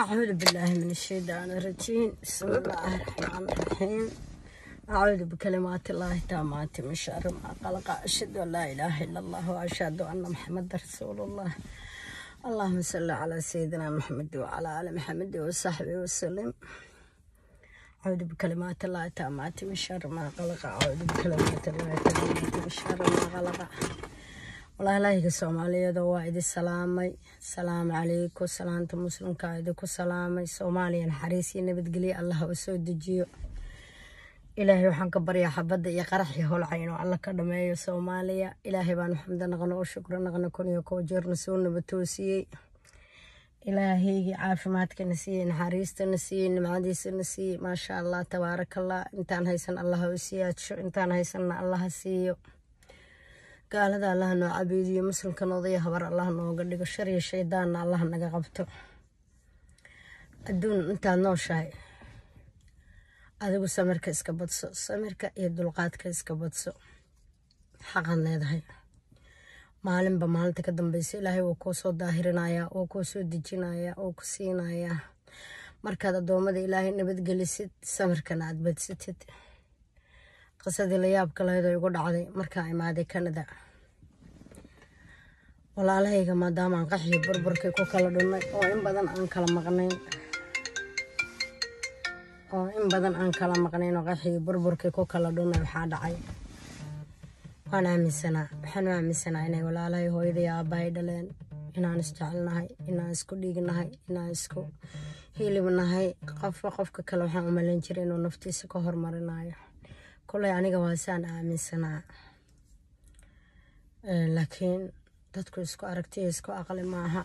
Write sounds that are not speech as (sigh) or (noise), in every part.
أعوذ بالله من الشيطان الرجيم بسم الله الرحمن الرحيم أعوذ بكلمات الله تامات من شر ما قلق أشهد أن لا إله إلا الله وأشهد أن محمد رسول الله اللهم صل على سيدنا محمد وعلى آل محمد وصحبه وسلم أعوذ بكلمات الله تامات من شر ما قلق أعوذ بكلمات الله تامات من شر ما قلق walaalaahiga soomaaliyada waa idi salaamay asalaamu calaykum salaanta muslimka idinku salaamay soomaaliya naxariis iyo nabadgelyo allaha u soo dejiyo ilaahay waxaan ka baryaa xabadda iyo qaraxii holca alla ka dhameeyo soomaaliya ilaahay baanu xamda naqno oo shukro naqno kun iyo koo jeerna soo nabatoosiyey ilaahaygii caafimaadkana siiyey naxariistana siiyey nimcadiisana siiyey maasha allah tabaarakallah intaan haysan allaha u siyaadsho intaan haysanna allaha siiyo gaalada allaha noo cabeediyo muslimkan odaya habar allah nooga dhigo shariya shaydaanna allah naga qabto adduun intaad nooshahay adigu samirka iska badso samirka iyo dulqaadka iska badso xaqaad leedahay maalinba maalinta ka dambeysa ilaahay wuu kuu soo daahirinayaa wuu kuu dejinayaa wuu ku siinayaa markaad addoommada ilaahay nabadgelisid samirkana aad badsatid qisadii la yaabka lahayd oo igu dhacday markaa imaaday kanada walaalahayga maadaama aan qaxii burburkay ku kala dhunnay oo in badan aan kala maqnayn oo in badan aan kala maqnayn oo qaxii burburkay ku kala dhunnay waxaa dhacay waan aaminsanaa waxaanu u aaminsanaa inay walaalahay hooyadii aabbahay dhaleen inaan isjecelnahay inaan isku dhiignahay inaan isku hilibnahay qofba qofka kale waxaan u malayn jiray inuu naftiisa ka hormarinayo kuley aniga waa saan aaminsanaa laakiin dadku isku aragtiya isku aqli maaha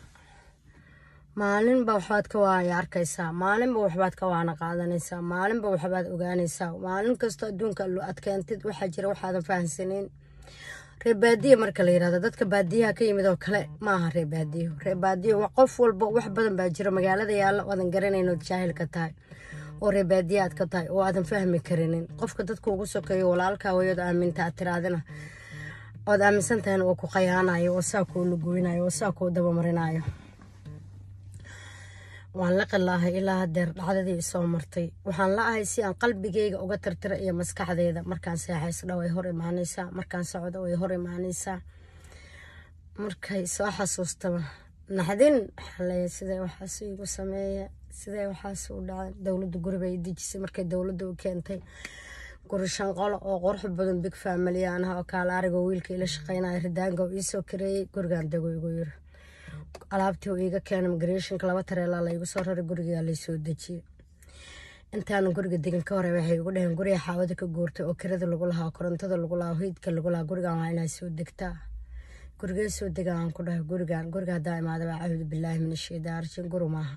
maalinba waxbaad ka waaya arkaysaa maalinba waxbaad ka waana qaadanaysaa maalinba waxbaad ogaanaysaa maalin kastoo adduunka aad keentid waxaa jira waxaadan fahamsanayn ree baadiya marka la yirahdo dadka baadiyaha ka yimid oo kale maaha ree baadiyo ree baadiyo qof walba wax badan baa jiro magaalada yaalla oo aadan garanayn jaahil ka tahay oo ree baadiya aad ka tahay oo aadan fahmi karinin qofka dadka ugu sokeeyo walaalkaa wayood aaminta aad tiraadina oad aaminsan tahayna ku khayaanayo oo saakuu lugoynayo oo saakuu dabamarinayo waan la qilaahay ilaa hadeer dhacdadii isoo martay waxaan la ahay si aan qalbigeyga uga tirtira iyo maskaxdeeda markaan seexaysdha way hor imaanaysaa markaan socdo way hor imaanaysaa markay soo xasuustaba naxdin waxaaleeya sidee waxaas igu sameeya sidee waxaas u dhaca dowladda guribay dejisay markay dowladda u keentay guri shanqolo oo qurux badan big family aan aha oo kaalaarigoo wiilka ila shaqaynaya ridaanga oo iisoo kareeyey gurigaan dago igu yiri alaabtii uu iiga keena migrationka laba tareelaa la soo raray gurigaa laysoo dejiyey intaanu guriga degan ka hore waxay igu dhaheen guriga xaawada ka guurtay oo kirada lagu lahaa korontada lagu lahaa hoydka lagu lahaa gurigaan waa inaa soo degtaa gurigee soo degaan aan ku dhahay gurigaan guriga haddaa imaada baa cahuudu bilaahi min ashaydaarjin guru maaha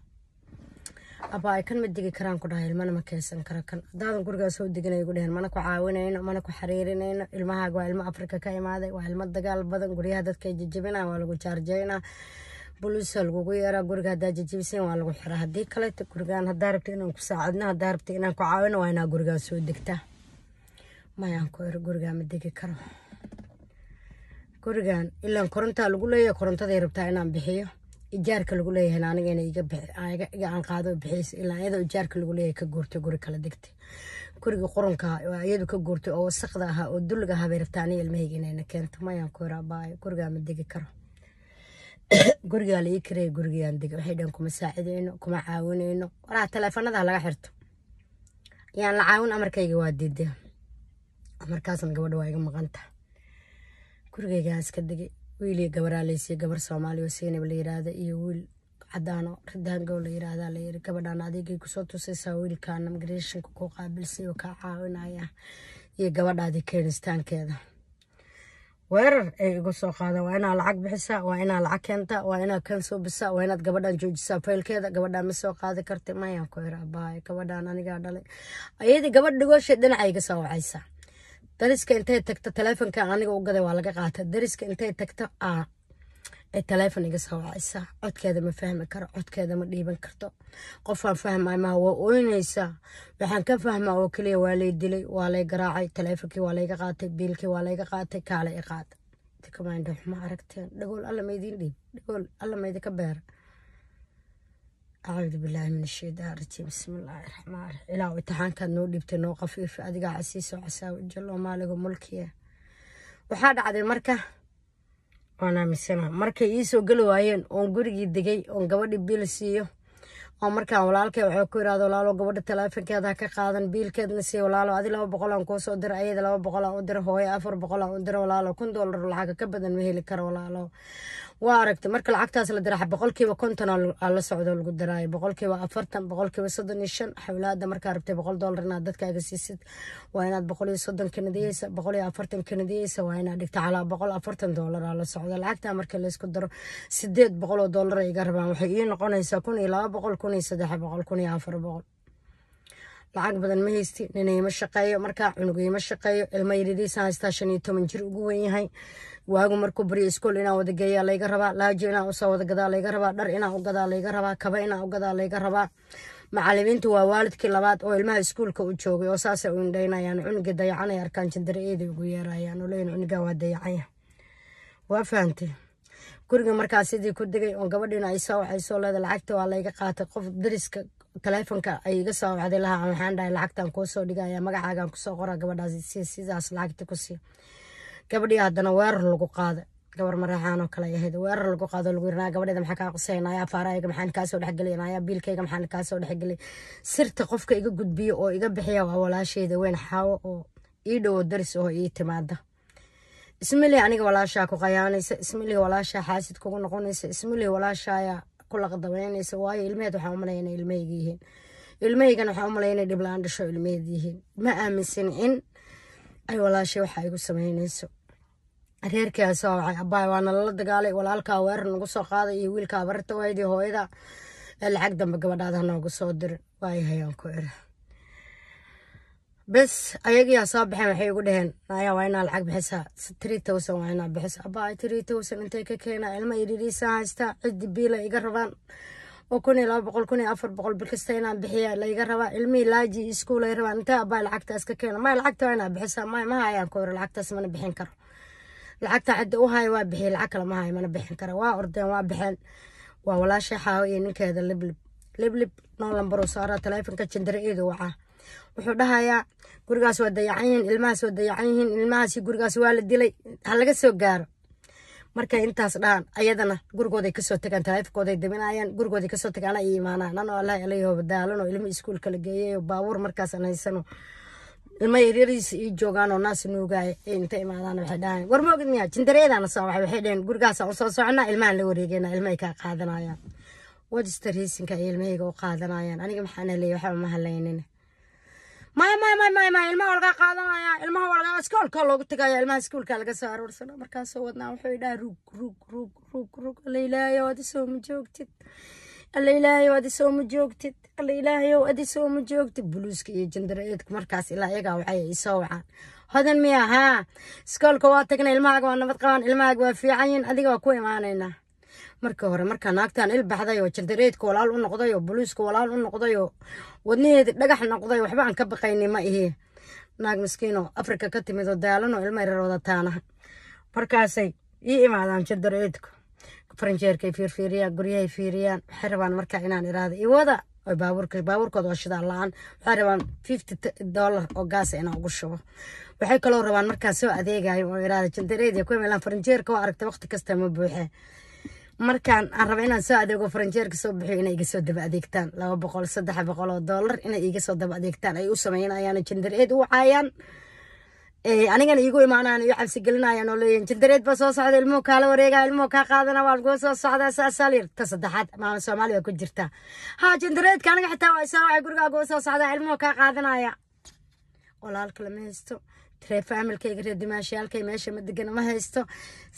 aba ay kan ma degi karaan ku dhaha ilmana ma keensan kara kan haddaadan gurigaa soo deganaya gu dheheen mana ku caawinayno mana ku xiriirinayno ilmahaaga waa ilmo afrika ka imaaday waa ilmo dagaal badan guryaha dadkay jijabinaa waa lagu jaarjeynaa buluusa lagugu yeeraa guriga haddaa jijibiseen waa lagu xiraa haddii kaleta gurigaan haddaa rabta inaan ku saacadno haddaa rabta inaan ku caawino waa inaa gurigaa soo degtaa mayaan ku ero gurigaa ma degi karo gurigan ilaan korontaa lagu leeyaha korontaday rabtaa inaan bixiyo ijaarka lagu leeyahay aniga inay iga aan qaado bixiisa ilaa iyadoo ijaarka lagu leeyahay ka guurtay guri kala degtay gurigii qoranka iyadu ka guurtay oo wasaqda ahaa oo dulliga ahaa bay rabtaa aniga ilmahayga inayna keento mayaan ku yaraa baayo gurigaa ma degi karo (coughs) gurigaa la ii kareeya gurigaan dega waxay dhaheen kuma saacidayno kuma caawinayno walaha taleefanada laga xirto yaan la caawin amarkayga waa diideen markaasna gabadha waa iga maqan gurigaygaa iska degay wiiliyo gabaraaleysiya gabar soomaaliya siinab la yiraahda iyo wiil cadaano ridaango la yiraahdaa layiri gabadhaan adigay kusoo tusaysaa wiilkaana migreeshinka ku qaabilsay oo kaa caawinaya iyo gabadhaadii keenistaankeeda weerar ay igu soo qaadaan waa inaa lacag bixisaa waa inaa lacag keentaa waa inaa kansuubisaa waa inaad gabadhan joojisaa faylkeeda gabadhaan ma soo qaadi karti mayaan ku hir abaay gabadhaan anigaa dhalay ayadii gabadh dhigooshay dhinaca iga soo wacaysaa dariska intay tagta taleefonka aniga u gaday waa laga qaata dariska intay tagta taleefon iga soo wacaysa codkeeda ma fahmi karo codkeeda ma dhiiban karto qofaan fahmay maa waa oyneysaa waxaan ka fahmaa oo keliya waa lay dilay waa lay garaacay taleefonkii waa layga qaatay biilkii waa layga qaatay kaale i qaatay dikamaandhaxuma aragteen dhagool alla maydiin dhiib dhagool alla maydinka beera acuudu bilaahi min ashaytaan rajiim bismillaahi raxmaan raxiim ilaa imtixaankaad noo dhiibtay noo qafiifi adigaa casiiso casaawi jalloo maaliga mulkiya waxaa dhacday marka waan aaminsana markay iisoo geli waayeen oon gurigii degay oon gabadhi biil siiyo oo markaan walaalkay waxaa ku iraada walaalo gabadha talaafankeeda ka qaadan biilkeedna siiya walaalo adi laba boqol aan kuusoo dira ayada laba boqol aan u dira hooyo afar boqol aan u dira walaalo kun doolar lacaga ka ma heli karo walaalo waa aragtay marka lacagtaas la daraxa boqolkiiba konton la socdo lagu daraayo boqolkiiba afartan boqolkiiba soddon iyo shan xawlaada markaa rabtay boqol doolar inaad dadkaaga siisid waa inaad boqol soddon kanadiyeysa boqol afartan kanadiyeysa waa inaad dhigta calaa boqol afartan doolar la socdo lacagtaa marka laysku daro sideed boqol oo doolar ay iga rabaan waxay ii noqonaysaa kun iyo laba boqol kun iyo saddex boqol kun iyo afar boqol lacag badan ma haysti nina ima shaqeeyo markaa cunug ima shaqeeyo ilmo yaridiisaan haystaa shan iyo toban jir ugu wenyahay waagu markuu barya iskool inaa wadageeyaa layga rabaa laajo inaa usaa wadagadaa layga rabaa dhar inaa ugadaa layga rabaa kaba inaa ugadaa layga rabaa macalimiintu waa waalidkii labaad oo ilmaha iskuulka u joogay oo saasay u indhaynayaan cunugii dayacanay arkaan jindaraeeday ugu yeerayaan oo leyin waa dayacanyaha waa fahamtay guriga markaas sidii ku degay oo gabadhiina ay saawaxay soo leeda lacagta waa layga qaatay qof dariska taleefonka ay iga saawaxday lahaa waxaan dhahay lacagtan kuu dhigaya magacaagan kusoo qoraa gabadhaas sidaas lacagta ku sii قبل يادنا وير لقوقاد قبل مريحانو كلا يهدي وير لقوقاد لقيرنا قبل يدم حكا قصينا يا فاراي قم حان كاسو لحق نايا بيل كي قم حان كاسو لحق لي سرت قفك إيقو قد بي أو إيقا بحيا وولا شي دا وين حاو أو إيدو درس أو إيه تمادة اسمي لي أنيق ولا شا كوقياني اسمي لي ولا شا حاسد كوقن قونيس اسمي لي ولا شا يا كل قدويني سواي إلميتو حاومنين إلميقيهين المي كانوا حاملين دبلان دشوا المي ذيهم ما أمسين إن أي والله شيء وحاجة سمعين إنسو reerkii asaa waxay abaay waa nalala dagaalay walaalkaa weerar nagu soo qaaday iyo wiilkaa barta waydii hooyada lacag dambe gabadhaada noogu soo dirin waayahayaan ku ira bes ayagii asoo baxeen waxay igu dhaheen naya waa inaa lacag bixisaa tree thousand waa inaa bixisa abaay tree thousand intay ka keenaa ilma idhiidhiisaa haystaa ciddi biila iga rabaan oo kun iyo laba boqol kun iyo afar boqol bil kasta inaan bixiya laiga rabaa ilmihii laaji iskuul ay rabaan intay abaay lacagtaas ka keena maya lacagta waa inaa bixisaa maya maha ku ira lacagtaas mana bixin karo lacagta cidda u hayo waa bixiyey lacag kale mahayo mana bixin kara waa ordeen waa baxeen waa walaasha xaawo iyo ninkeeda liblib liblib noo lambaruu saaraa taleefonka jindare eega wacaa wuxuu dhahayaa gurigaas waa dayacan yihiin ilmahaas waa dayacan yihiin ilmahaas gurigaas waa la dilay ha laga soo gaaro markay intaas dhahaan ayadana gurigooday kasoo tagaan taleefonkooday dabinayaan gurigooday kasoo tagaan ay imaanaan anoo allah alayhoo badaalanoo ilmo iskuulka la geeyay baabuur markaasan haysano ilma yaryariisa i joogaan naas naasi nuugaaye ee inta imaadaan waxay dhahayn war miya jindareedaana soo baxay waxay dhaheen gurigaasaa u soconaa ilmahan la wareegayna ilmahay kaa qaadanayaan wajista riisinka ay ilmahayga u qaadanayaan aniga maxaana leeyay waxba ma halaynin maya maya maya maya maya ilmaha laga qaadanaya ilmaha laga iskoolka loogu tagaya ilmaha iskuulka laga soo aroorsana markaasoo wadnaa wuxuu idhaa ah, rug rug rug rug rug laylaaya waad ma joogtid alla ilaahayow adi sooma joogtid alla ilaahayow adi sooma joogtid buluuska iyo jandareedka markaas ilaa iyagaa waxay ay wacaan hodan miya haa iskoolka waa tagnay ilmahaaga waa nabad qabaan ilmahaaga waa fiican yihin ku imaanaynaa marka hore markaa naagtan il baxday oo jandareedka walaal u noqday oo buluuska walaal u noqday oo wadnaheeda dhagax noqday waxba aan ka baqayni ma ihi naag miskiino afrika ka timid oo daalanoo ilma yarar markaasay ii imaadaan jandareedku faranjeerkay fiirfiiriyaan guryahay fiiriyaan waxay rabaan marka inaan iraahdo iwada baabuurka baabuurkooda oo shidaan la-aan waxay rabaan fifty dollar oo gaasa ah inaan ugu shubo waxay kaloo rabaan markaa soo adeegayo oo iraahdo jandareediya ku imeelaan faranjeerka oo aragta waqti kasta ma buuxe markaan aan raba inaan soo adeego faranjeerka soo bixiyo inay iga soo daba adeegtaan laba boqol saddex boqol oo dollar inay iga soo daba adeegtaan ay u sameeyeen jandareed u caayaan Eh, anigana igu imaanaan iyo cabsi gelinayaan oo leeyihin jindareed baa soo socda ilmuhu kaala wareegaa ilmuhu kaa qaadana waa laguu soo socdaa saasaaliir ta saddexaad maama soomaaliya ku jirta ha jindareedka aniga xitaa waa isaa waxay gurigaa guu soo socdaa ilmuhu kaa qaadanaya walaalka lama haysto taree faamilkayga reer dimaashiyaalkay meesha ma degano ma haysto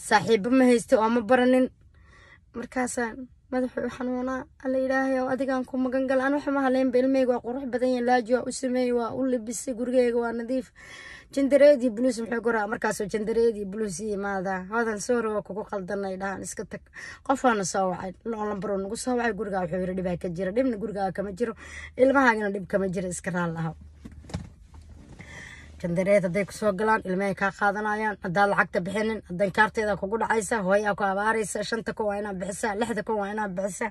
saaxiibo ma haysto oo ma baranin markaasaan madaxuu u xanuunaa alla ilaahayow adigaan ku magan gala an waxuma haleynba ilmeyga waa qurux badan yahay laaji waa u sameeyey waa u labisay gurigeyga waa nadiif jandareedii buluus muxuu goraa markaasoo jandareedii buluus ii imaadaa hadan soo waa kugu qaldanay dhahan iska tag qof soo wacay loon lambaroo nagu soo wacay gurigaa wuxuu yiri dhibaa ka jira dhibna gurigaa kama jiro ilmahaagana dhib kama jira iska raal lahaw كندريت هذيك سوغلان الميكا خاضنا يان هذا العقد بحنن هذا الكارتي ذاك وقول عيسى هوي أكو أباريس عشان تكو وينا بحسة لحد كو وينا بحسة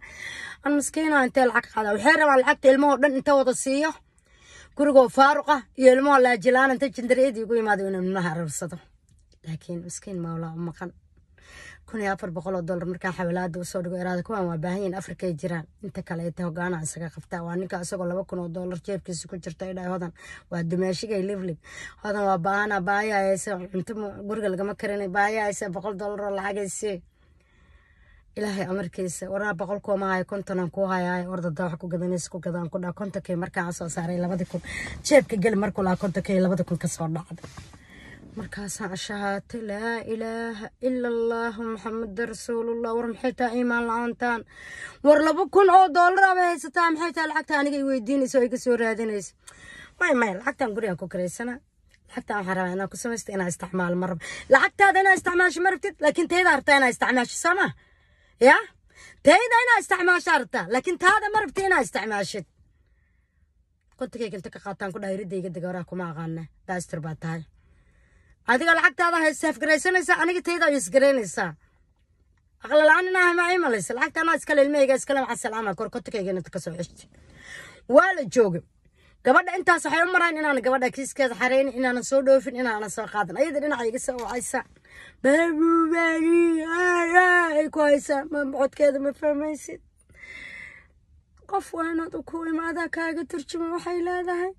المسكينة أنت العقد هذا وحير مع العقد المو بن أنت وضسية كرقو فارقة يلمو لا جلان أنت كندريت يقول ما دون النهار رصده لكن مسكين مولا أمكان kun iyo afar boqol oo dollar markaa xawalaada usoo dhigo iraada kuwaan waa baahan yahin afrikay jiraan inta kale ita hogaana isaga qabtaa waa ninka isagoo laba kun oo dollar jeebkiisa ku jirta idhahay hodan waa dumaashigay liblib hodan waa baahana baaya haysa cunto guriga lagama karinay baaya haysa boqol dollar oo lacagayse ilaahay amarkiisa waraa boqol kuuma hayo kontonan kuu hayaay ordada wax ku gadanaysa ku gadaan ku dhaa kontonkay markaan soo saaray labadi kun jeebka geli markuu lahaa kontonkay labadi kun kasoo dhacday مركز عشهات لا إله إلا الله محمد رسول الله ورمحيتا إيمان العنطان ورلبكون أو دولار بيستا محيتا لحكتا نيكي ويديني سوي كسور هادينيس ماي ماي لحكتا نقول ياكو كريسنا حتى حرام أنا كسمست أنا استعمال مرب لحكتا دينا استعمالش مربتت لكن تيدارت أنا استعمالش سما يا تيدا أنا استعمال شرطة لكن تهذا مربتينا استعمالشت كنت كي قلتك قاطان كو دايري ديك دقورا كو ما غانا داستر باتاي هذيك العقدة هذا سفجرينسنا أنا قلت هذا يسجرينسا أقول الآن أنا هما عملس العقدة أنا أتكلم المية أتكلم عن السلامة كركوت كي جينا تكسر عشت ولا جوج قبل أنت صحيح مرة إن أنا قبل أكيس كذا حرين إن أنا صور دوفين إن أنا صور قادم أيد إن أنا عيسى وعيسى بابو بابي آه آه كويسة ما بعد كذا ما فهمت قف وأنا تقول ماذا كذا ترجم وحيل هذا هاي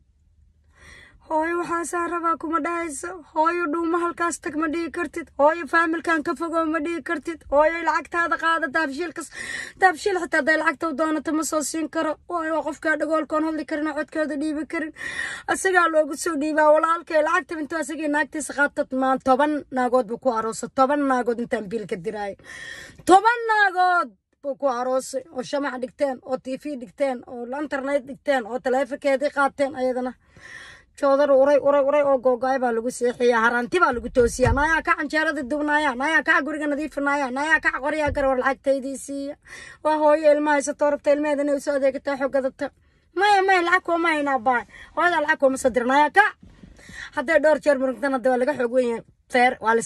hooyo waxaasaa rabaa kuma dhahayso hooyo dhuumo halkaas tag ma dhihi kartid hooyo faamilkan ka fogo ma dhihi kartid hooyo lacagtaada qaada daabshiilkas daabshiil xitaa hadday lacagta u doonato ma soo siin karo waayo qofkaa dhagoolkoon hadli karin oo codkooda dhiibi karin isagaa loogu soo dhiibaa walaalkay lacagta intuu asagii naagtiisa qaatad maan toban naagood buu ku aroosa toban naagood intaan biilka diraayo toban naagood ku aroosay oo shamac dhigteen oo t v dhigteen oo internet dhigteen oo taleefonkeedii qaateen ayadana joodar uray uray uray oo googo-ay baa lagu seexiyaa haranti baa lagu toosiyaa nayaa kac canjeerada dubnaaya nayaa kaca guriga nadiifinaaya nayaa kaca qoryaa garwar lacagtaydii siiya waa hooyo ilma rabta ilmaheeda usoo adeegataa xoogadata maya maya lacag kuma haynaa hooyada lacag kuma soo nayaa kac hadday dhowr jeer murugtan hadda waa laga xoog wenyahay feer waa la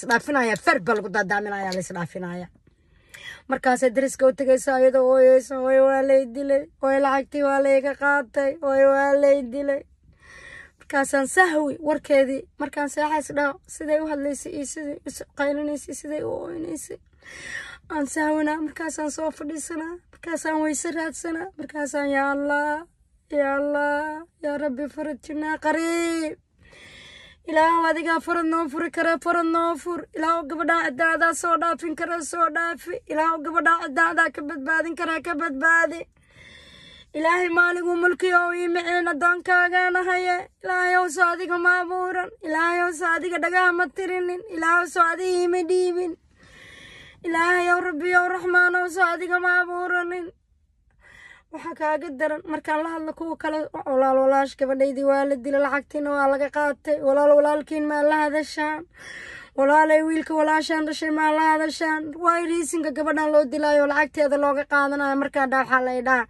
feer baa lagu daadaaminaya la isdhaafinaya dariska u tegaysa ayadoo ooyeysa ooy waa lay dilay ooy lacagtii waa layga qaatay ooy waa lay dilay markaasaan sahwi warkeedii markaan seexays dhaho siday u hadlaysay iyo siday u qaylinaysa siday u oynaysay aan sahwana markaasaan soo fadhiisanaa markaasaan weyse raadsanaa markaasaan yaa allah yaa allah yaa rabbi farajinaa qariib ilaahu adigaa farad noo furi kara farad noo fur ilaahu gabadhaa cidaadaa soo dhaafin kara soo dhaafi ilaahu gabadhaa cidaadaa ka badbaadin kare ka badbaadi ilaahay maaligu mulkiyow ii micin addoonkaagaanahaye ilaahayowso adiga ma abuuran ilaahayowso adiga dhagaha ma tirinin ilaahowso adiga ima dhiibin ilaahayow rabbiyow raxmaanowso adiga ma abuuranin waxaa kaaga daran markaan la hadla kuwa kale walaal walaash gabadhaydii waa la dila lacagtiina waa laga qaatay walaal walaalkiin maa la hadashaan walaalay wiilka walaashaan dhashay maa la hadashaan waa riisinka gabadhan loo dilaayo lacagteeda looga qaadanayo markaa dhaa waxaa la idhaa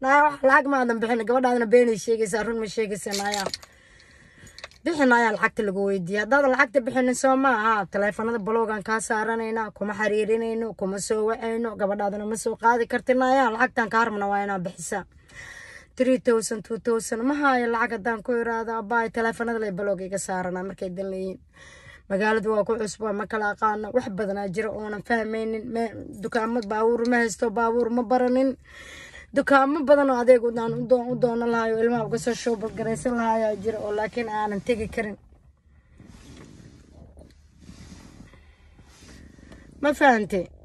naaya wax lacag ma aadan bixin gabadhaadna beenay sheegaysaa run ma sheegaysa naaya bixi lacagta lagu weydiiya haddaadan lacagta bixinin ma aha taleefanada baloogan kaa saaranaynaa kuma xariirinayno kuma soo wacayno gabadhaadana ma soo qaadi karti lacagtan kaa rabna waa inaa bixisa three thousand two thousand ma haayo lacag haddaan ku iraada abaay taleefanada lay baloog iga saarana markay dan magaalada waa ku cusub ma kala aqaano wax badanaa jira oonan fahmaynin dukaamo baabuur ma haysto baabuur ma baranin dukaamo badan oo adeeg udaan u doonan lahaayo ilmaha uga soo shoobal garaysan jira oo laakiin aanan tegi karin ma fahante